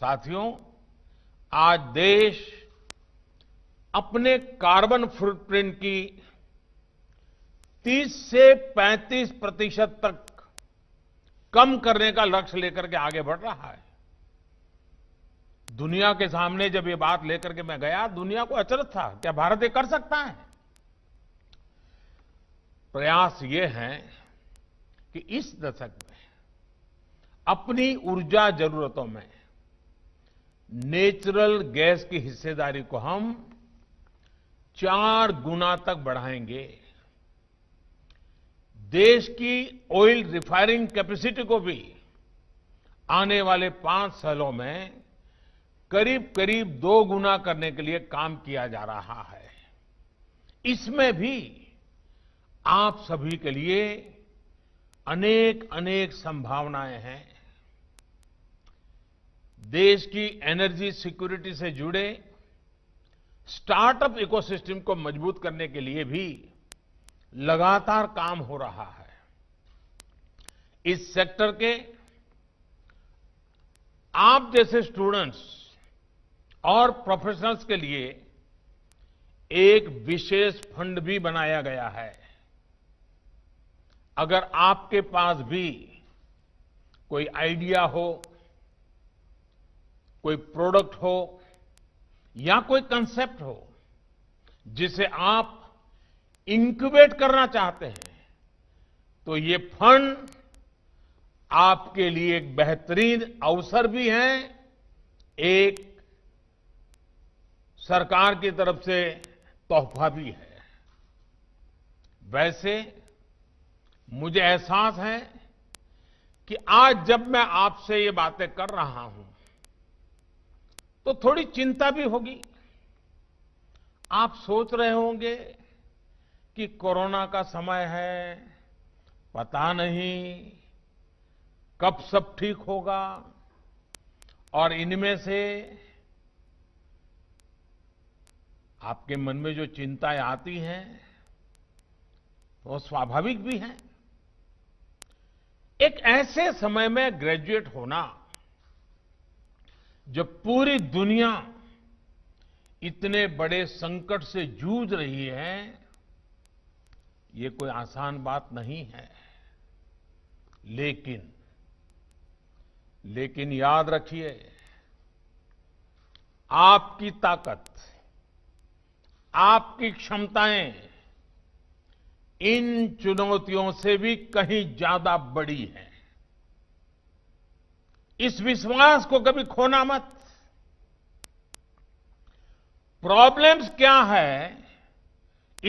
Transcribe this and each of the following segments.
साथियों आज देश अपने कार्बन फुटप्रिंट की 30 से 35 प्रतिशत तक कम करने का लक्ष्य लेकर के आगे बढ़ रहा है दुनिया के सामने जब ये बात लेकर के मैं गया दुनिया को अचरत था क्या भारत ये कर सकता है प्रयास ये हैं कि इस दशक में अपनी ऊर्जा जरूरतों में नेचुरल गैस की हिस्सेदारी को हम चार गुना तक बढ़ाएंगे देश की ऑयल रिफाइनिंग कैपेसिटी को भी आने वाले पांच सालों में करीब करीब दो गुना करने के लिए काम किया जा रहा है इसमें भी आप सभी के लिए अनेक अनेक संभावनाएं हैं देश की एनर्जी सिक्योरिटी से जुड़े स्टार्टअप इकोसिस्टम को मजबूत करने के लिए भी लगातार काम हो रहा है इस सेक्टर के आप जैसे स्टूडेंट्स और प्रोफेशनल्स के लिए एक विशेष फंड भी बनाया गया है अगर आपके पास भी कोई आइडिया हो कोई प्रोडक्ट हो या कोई कंसेप्ट हो जिसे आप इंक्यूबेट करना चाहते हैं तो ये फंड आपके लिए एक बेहतरीन अवसर भी है एक सरकार की तरफ से तोहफा भी है वैसे मुझे एहसास है कि आज जब मैं आपसे ये बातें कर रहा हूं तो थोड़ी चिंता भी होगी आप सोच रहे होंगे कि कोरोना का समय है पता नहीं कब सब ठीक होगा और इनमें से आपके मन में जो चिंताएं आती हैं वो तो स्वाभाविक भी हैं एक ऐसे समय में ग्रेजुएट होना जब पूरी दुनिया इतने बड़े संकट से जूझ रही है ये कोई आसान बात नहीं है लेकिन लेकिन याद रखिए आपकी ताकत आपकी क्षमताएं इन चुनौतियों से भी कहीं ज्यादा बड़ी हैं इस विश्वास को कभी खोना मत प्रॉब्लम्स क्या है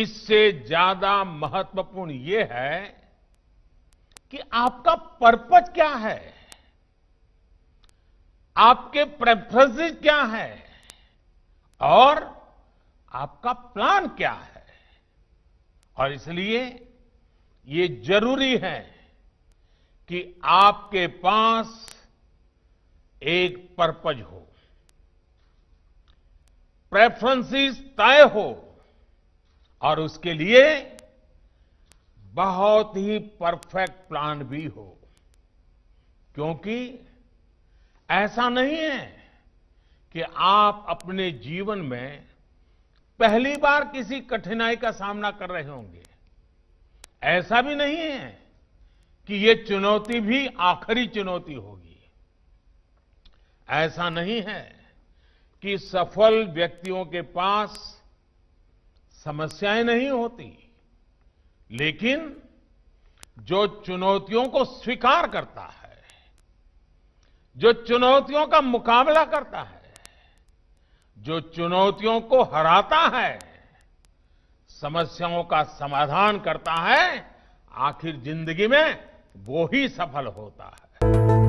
इससे ज्यादा महत्वपूर्ण यह है कि आपका पर्पज क्या है आपके प्रेफरेंसेस क्या है और आपका प्लान क्या है और इसलिए ये जरूरी है कि आपके पास एक पर्पज हो प्रेफरेंसेस तय हो और उसके लिए बहुत ही परफेक्ट प्लान भी हो क्योंकि ऐसा नहीं है कि आप अपने जीवन में पहली बार किसी कठिनाई का सामना कर रहे होंगे ऐसा भी नहीं है कि ये चुनौती भी आखिरी चुनौती होगी ऐसा नहीं है कि सफल व्यक्तियों के पास समस्याएं नहीं होती लेकिन जो चुनौतियों को स्वीकार करता है जो चुनौतियों का मुकाबला करता है जो चुनौतियों को हराता है समस्याओं का समाधान करता है आखिर जिंदगी में वो ही सफल होता है